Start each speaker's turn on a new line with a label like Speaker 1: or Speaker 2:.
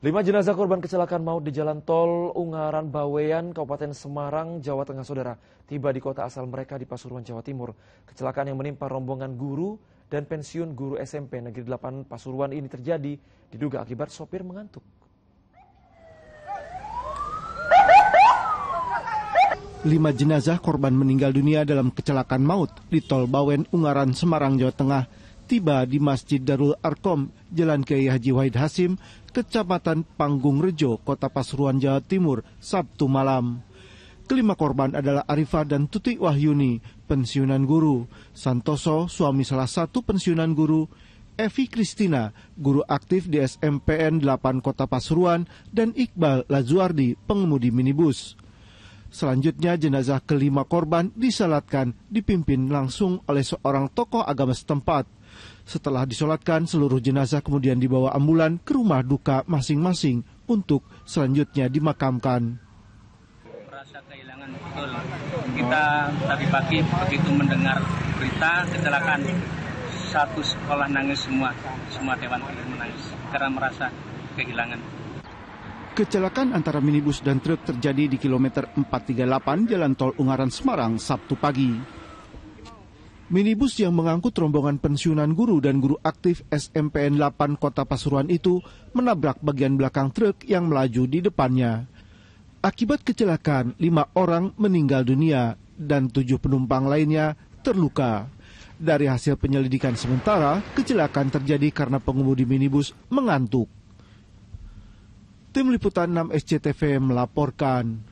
Speaker 1: Lima jenazah korban kecelakaan maut di Jalan Tol Ungaran Bawean, Kabupaten Semarang, Jawa Tengah, Saudara, tiba di kota asal mereka di Pasuruan, Jawa Timur. Kecelakaan yang menimpa rombongan guru dan pensiun guru SMP Negeri 8 Pasuruan ini terjadi diduga akibat sopir mengantuk.
Speaker 2: Lima jenazah korban meninggal dunia dalam kecelakaan maut di Tol Bawen, Ungaran, Semarang, Jawa Tengah tiba di Masjid Darul Arkom, Jalan Kiai Haji Wahid Hasim, Kecamatan Panggung Rejo, Kota Pasuruan, Jawa Timur, Sabtu malam. Kelima korban adalah Arifah dan Tuti Wahyuni, pensiunan guru, Santoso, suami salah satu pensiunan guru, Evi Kristina, guru aktif di SMPN 8 Kota Pasuruan, dan Iqbal Lazuardi, pengemudi minibus. Selanjutnya jenazah kelima korban disalatkan dipimpin langsung oleh seorang tokoh agama setempat. Setelah disolatkan, seluruh jenazah kemudian dibawa ambulan ke rumah duka masing-masing untuk selanjutnya dimakamkan.
Speaker 3: Merasa kehilangan betul. Kita tadi pagi begitu mendengar berita kecelakaan satu sekolah nangis semua, semua dewan menangis karena merasa kehilangan
Speaker 2: Kecelakaan antara minibus dan truk terjadi di kilometer 438 Jalan Tol Ungaran Semarang Sabtu pagi. Minibus yang mengangkut rombongan pensiunan guru dan guru aktif SMPN 8 Kota Pasuruan itu menabrak bagian belakang truk yang melaju di depannya. Akibat kecelakaan, lima orang meninggal dunia dan tujuh penumpang lainnya terluka. Dari hasil penyelidikan sementara, kecelakaan terjadi karena pengemudi minibus mengantuk. Tim Liputan 6 SCTV melaporkan.